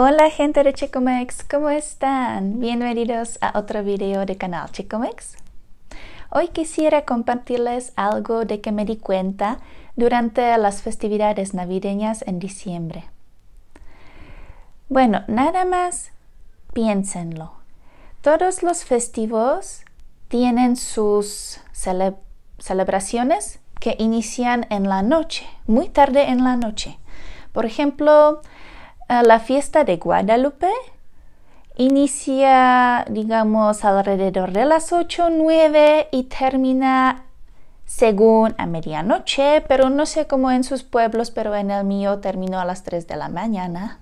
Hola gente de Chicomex, ¿cómo están? Bienvenidos a otro video de canal Chicomex. Hoy quisiera compartirles algo de que me di cuenta durante las festividades navideñas en diciembre. Bueno, nada más piénsenlo. Todos los festivos tienen sus celebraciones que inician en la noche, muy tarde en la noche. Por ejemplo, la fiesta de Guadalupe inicia, digamos, alrededor de las 8 9 y termina según a medianoche, pero no sé cómo en sus pueblos, pero en el mío terminó a las 3 de la mañana.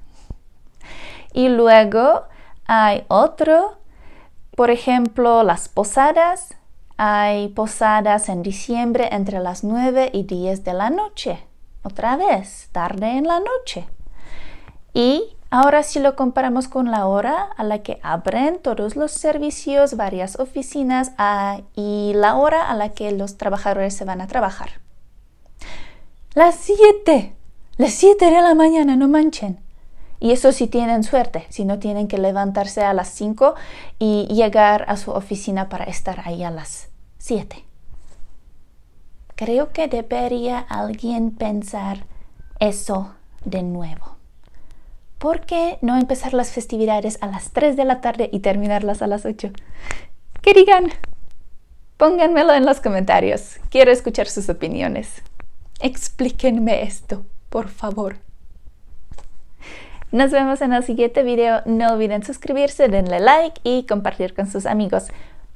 Y luego hay otro, por ejemplo, las posadas. Hay posadas en diciembre entre las 9 y 10 de la noche. Otra vez, tarde en la noche. Y ahora si lo comparamos con la hora a la que abren todos los servicios, varias oficinas ah, y la hora a la que los trabajadores se van a trabajar. Las 7. Las 7 de la mañana, no manchen. Y eso si sí tienen suerte, si no tienen que levantarse a las 5 y llegar a su oficina para estar ahí a las 7. Creo que debería alguien pensar eso de nuevo. ¿por qué no empezar las festividades a las 3 de la tarde y terminarlas a las 8? ¿Qué digan? Pónganmelo en los comentarios. Quiero escuchar sus opiniones. Explíquenme esto, por favor. Nos vemos en el siguiente video. No olviden suscribirse, denle like y compartir con sus amigos,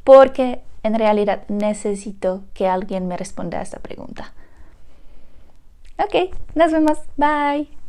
porque en realidad necesito que alguien me responda a esta pregunta. Ok, nos vemos. Bye.